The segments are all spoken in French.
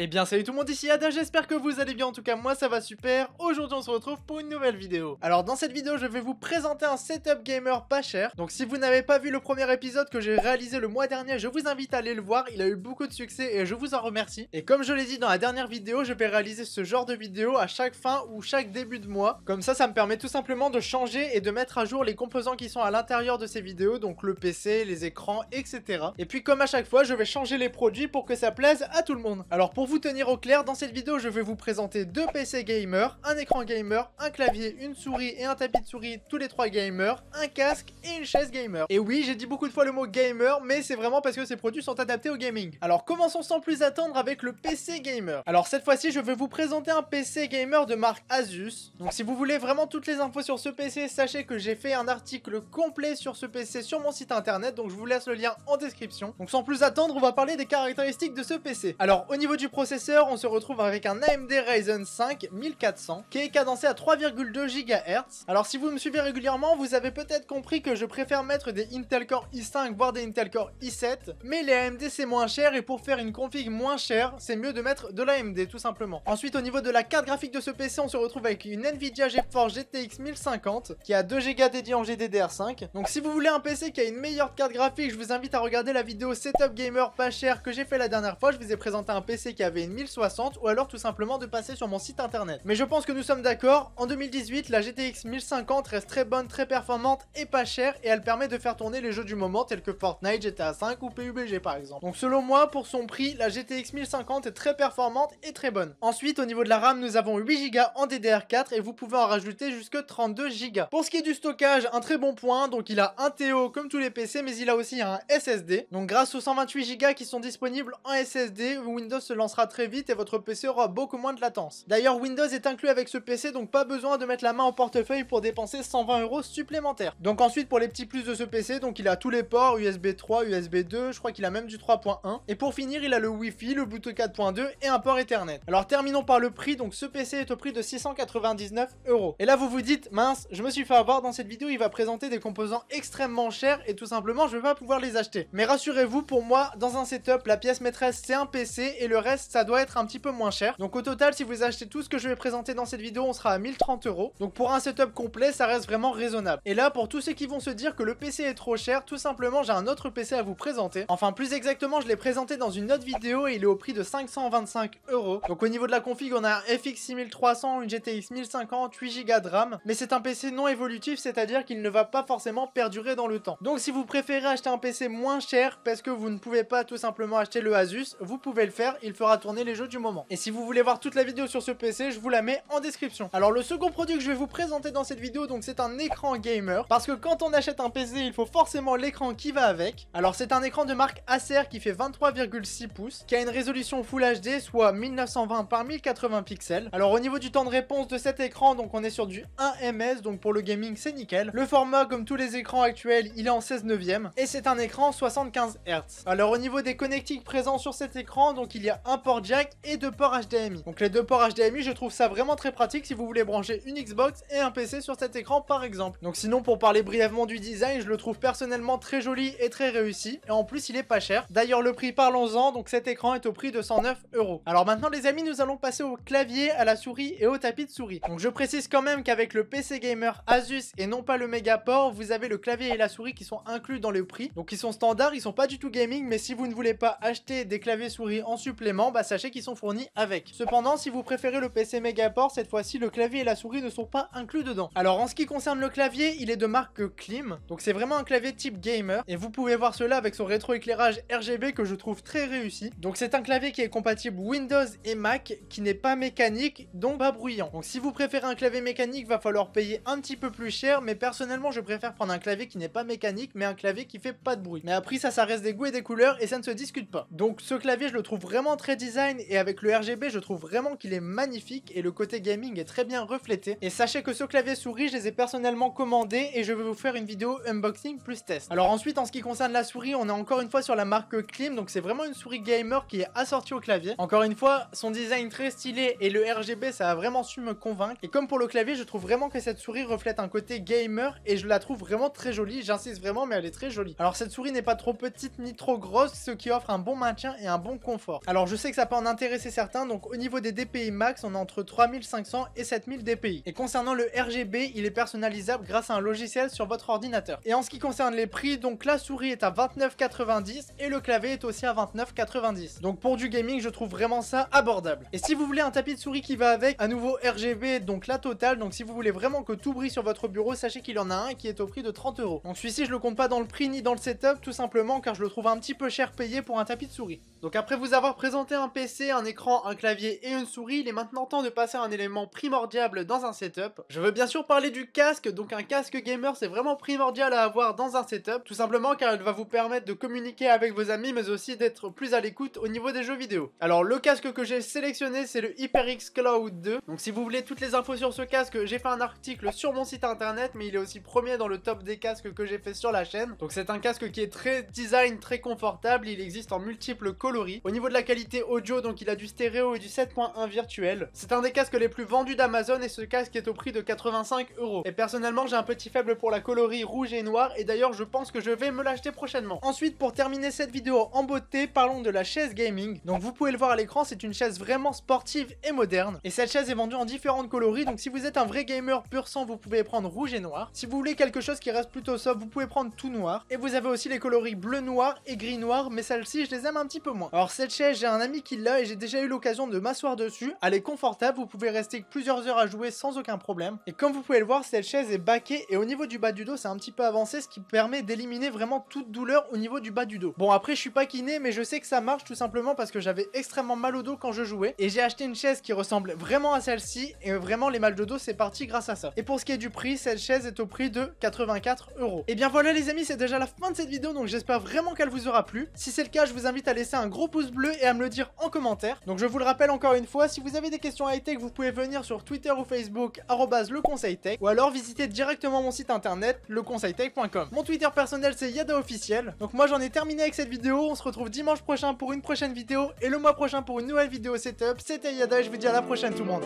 Eh bien salut tout le monde, ici Ada, j'espère que vous allez bien, en tout cas moi ça va super. Aujourd'hui on se retrouve pour une nouvelle vidéo. Alors dans cette vidéo je vais vous présenter un setup gamer pas cher. Donc si vous n'avez pas vu le premier épisode que j'ai réalisé le mois dernier, je vous invite à aller le voir, il a eu beaucoup de succès et je vous en remercie. Et comme je l'ai dit dans la dernière vidéo, je vais réaliser ce genre de vidéo à chaque fin ou chaque début de mois. Comme ça, ça me permet tout simplement de changer et de mettre à jour les composants qui sont à l'intérieur de ces vidéos, donc le PC, les écrans, etc. Et puis comme à chaque fois, je vais changer les produits pour que ça plaise à tout le monde. Alors pour vous tenir au clair, dans cette vidéo, je vais vous présenter deux PC gamer, un écran gamer, un clavier, une souris et un tapis de souris, tous les trois gamers, un casque et une chaise gamer. Et oui, j'ai dit beaucoup de fois le mot gamer, mais c'est vraiment parce que ces produits sont adaptés au gaming. Alors commençons sans plus attendre avec le PC gamer. Alors cette fois-ci, je vais vous présenter un PC gamer de marque Asus. Donc si vous voulez vraiment toutes les infos sur ce PC, sachez que j'ai fait un article complet sur ce PC sur mon site internet, donc je vous laisse le lien en description. Donc sans plus attendre, on va parler des caractéristiques de ce PC. Alors au niveau du on se retrouve avec un AMD Ryzen 5 1400 qui est cadencé à 3,2 GHz. Alors si vous me suivez régulièrement, vous avez peut-être compris que je préfère mettre des Intel Core i5 voire des Intel Core i7, mais les AMD c'est moins cher et pour faire une config moins chère, c'est mieux de mettre de l'AMD tout simplement. Ensuite au niveau de la carte graphique de ce PC, on se retrouve avec une Nvidia GeForce GTX 1050 qui a 2 Go dédié en GDDR5. Donc si vous voulez un PC qui a une meilleure carte graphique, je vous invite à regarder la vidéo setup gamer pas cher que j'ai fait la dernière fois, je vous ai présenté un PC avait une 1060 ou alors tout simplement de passer sur mon site internet. Mais je pense que nous sommes d'accord, en 2018 la GTX 1050 reste très bonne, très performante et pas chère et elle permet de faire tourner les jeux du moment tels que Fortnite, GTA 5 ou PUBG par exemple. Donc selon moi, pour son prix, la GTX 1050 est très performante et très bonne. Ensuite, au niveau de la RAM, nous avons 8Go en DDR4 et vous pouvez en rajouter jusque 32Go. Pour ce qui est du stockage, un très bon point, donc il a un TO comme tous les PC mais il a aussi un SSD. Donc grâce aux 128Go qui sont disponibles en SSD, Windows se lance sera très vite et votre PC aura beaucoup moins de latence. D'ailleurs Windows est inclus avec ce PC donc pas besoin de mettre la main au portefeuille pour dépenser 120 euros supplémentaires. Donc ensuite pour les petits plus de ce PC, donc il a tous les ports USB 3, USB 2, je crois qu'il a même du 3.1. Et pour finir il a le Wi-Fi, le Bluetooth 4.2 et un port Ethernet. Alors terminons par le prix, donc ce PC est au prix de 699 euros. Et là vous vous dites, mince, je me suis fait avoir dans cette vidéo, il va présenter des composants extrêmement chers et tout simplement je vais pas pouvoir les acheter. Mais rassurez-vous, pour moi, dans un setup, la pièce maîtresse c'est un PC et le reste ça doit être un petit peu moins cher. Donc au total, si vous achetez tout ce que je vais présenter dans cette vidéo, on sera à 1030 euros. Donc pour un setup complet, ça reste vraiment raisonnable. Et là, pour tous ceux qui vont se dire que le PC est trop cher, tout simplement, j'ai un autre PC à vous présenter. Enfin, plus exactement, je l'ai présenté dans une autre vidéo et il est au prix de 525 euros. Donc au niveau de la config, on a un FX 6300, une GTX 1050, 8Go de RAM. Mais c'est un PC non évolutif, c'est-à-dire qu'il ne va pas forcément perdurer dans le temps. Donc si vous préférez acheter un PC moins cher parce que vous ne pouvez pas tout simplement acheter le Asus, vous pouvez le faire, il fera à tourner les jeux du moment. Et si vous voulez voir toute la vidéo sur ce PC, je vous la mets en description. Alors le second produit que je vais vous présenter dans cette vidéo, donc c'est un écran gamer. Parce que quand on achète un PC, il faut forcément l'écran qui va avec. Alors c'est un écran de marque Acer qui fait 23,6 pouces, qui a une résolution Full HD, soit 1920 par 1080 pixels. Alors au niveau du temps de réponse de cet écran, donc on est sur du 1 ms, donc pour le gaming c'est nickel. Le format, comme tous les écrans actuels, il est en 16 neuvième et c'est un écran 75 Hz. Alors au niveau des connectiques présents sur cet écran, donc il y a un port jack et deux ports HDMI. Donc les deux ports HDMI, je trouve ça vraiment très pratique si vous voulez brancher une Xbox et un PC sur cet écran par exemple. Donc sinon pour parler brièvement du design, je le trouve personnellement très joli et très réussi. Et en plus il est pas cher. D'ailleurs le prix parlons-en, donc cet écran est au prix de 109 euros. Alors maintenant les amis, nous allons passer au clavier, à la souris et au tapis de souris. Donc je précise quand même qu'avec le PC Gamer Asus et non pas le Megaport, vous avez le clavier et la souris qui sont inclus dans le prix. Donc ils sont standards, ils sont pas du tout gaming, mais si vous ne voulez pas acheter des claviers souris en supplément, bah, sachez qu'ils sont fournis avec. Cependant, si vous préférez le PC Megaport, cette fois-ci le clavier et la souris ne sont pas inclus dedans. Alors en ce qui concerne le clavier, il est de marque Klim, donc c'est vraiment un clavier type gamer, et vous pouvez voir cela avec son rétroéclairage RGB que je trouve très réussi. Donc c'est un clavier qui est compatible Windows et Mac, qui n'est pas mécanique, donc pas bruyant. Donc si vous préférez un clavier mécanique, va falloir payer un petit peu plus cher, mais personnellement je préfère prendre un clavier qui n'est pas mécanique, mais un clavier qui fait pas de bruit. Mais après ça, ça reste des goûts et des couleurs, et ça ne se discute pas. Donc ce clavier, je le trouve vraiment très design et avec le RGB, je trouve vraiment qu'il est magnifique et le côté gaming est très bien reflété. Et sachez que ce clavier souris, je les ai personnellement commandés et je vais vous faire une vidéo unboxing plus test. Alors ensuite, en ce qui concerne la souris, on est encore une fois sur la marque Klim, donc c'est vraiment une souris gamer qui est assortie au clavier. Encore une fois, son design très stylé et le RGB, ça a vraiment su me convaincre. Et comme pour le clavier, je trouve vraiment que cette souris reflète un côté gamer et je la trouve vraiment très jolie. J'insiste vraiment, mais elle est très jolie. Alors cette souris n'est pas trop petite ni trop grosse, ce qui offre un bon maintien et un bon confort. Alors je sais que ça peut en intéresser certains, donc au niveau des DPI max, on est entre 3500 et 7000 DPI. Et concernant le RGB, il est personnalisable grâce à un logiciel sur votre ordinateur. Et en ce qui concerne les prix, donc la souris est à 29,90 et le clavier est aussi à 29,90. Donc pour du gaming, je trouve vraiment ça abordable. Et si vous voulez un tapis de souris qui va avec, un nouveau RGB, donc la totale, donc si vous voulez vraiment que tout brille sur votre bureau, sachez qu'il en a un qui est au prix de 30 euros. Donc celui-ci, je le compte pas dans le prix ni dans le setup, tout simplement car je le trouve un petit peu cher payé pour un tapis de souris. Donc après vous avoir présenté un PC, un écran, un clavier et une souris, il est maintenant temps de passer à un élément primordial dans un setup. Je veux bien sûr parler du casque, donc un casque gamer c'est vraiment primordial à avoir dans un setup, tout simplement car il va vous permettre de communiquer avec vos amis mais aussi d'être plus à l'écoute au niveau des jeux vidéo. Alors le casque que j'ai sélectionné c'est le HyperX Cloud 2, donc si vous voulez toutes les infos sur ce casque, j'ai fait un article sur mon site internet mais il est aussi premier dans le top des casques que j'ai fait sur la chaîne. Donc c'est un casque qui est très design, très confortable, il existe en multiples coloris. Au niveau de la qualité audio, donc il a du stéréo et du 7.1 virtuel. C'est un des casques les plus vendus d'Amazon et ce casque est au prix de 85 euros. Et personnellement, j'ai un petit faible pour la colorie rouge et noir et d'ailleurs, je pense que je vais me l'acheter prochainement. Ensuite, pour terminer cette vidéo en beauté, parlons de la chaise gaming. Donc vous pouvez le voir à l'écran, c'est une chaise vraiment sportive et moderne. Et cette chaise est vendue en différentes coloris, donc si vous êtes un vrai gamer pur sang, vous pouvez prendre rouge et noir. Si vous voulez quelque chose qui reste plutôt soft, vous pouvez prendre tout noir. Et vous avez aussi les coloris bleu noir et gris noir, mais celle ci je les aime un petit peu moins. Alors cette chaise, j'ai un qui l'a et j'ai déjà eu l'occasion de m'asseoir dessus. Elle est confortable, vous pouvez rester plusieurs heures à jouer sans aucun problème. Et comme vous pouvez le voir, cette chaise est baquée et au niveau du bas du dos, c'est un petit peu avancé, ce qui permet d'éliminer vraiment toute douleur au niveau du bas du dos. Bon, après, je suis pas kiné, mais je sais que ça marche tout simplement parce que j'avais extrêmement mal au dos quand je jouais. Et j'ai acheté une chaise qui ressemble vraiment à celle-ci et vraiment, les mal de dos, c'est parti grâce à ça. Et pour ce qui est du prix, cette chaise est au prix de 84 euros. Et eh bien voilà les amis, c'est déjà la fin de cette vidéo, donc j'espère vraiment qu'elle vous aura plu. Si c'est le cas, je vous invite à laisser un gros pouce bleu et à me le dire en commentaire. Donc je vous le rappelle encore une fois, si vous avez des questions high-tech, vous pouvez venir sur Twitter ou Facebook, leconseiltech, ou alors visiter directement mon site internet, leconseiltech.com. Mon Twitter personnel, c'est Yada Officiel. Donc moi, j'en ai terminé avec cette vidéo. On se retrouve dimanche prochain pour une prochaine vidéo, et le mois prochain pour une nouvelle vidéo setup. C'était Yada, et je vous dis à la prochaine tout le monde.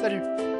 Salut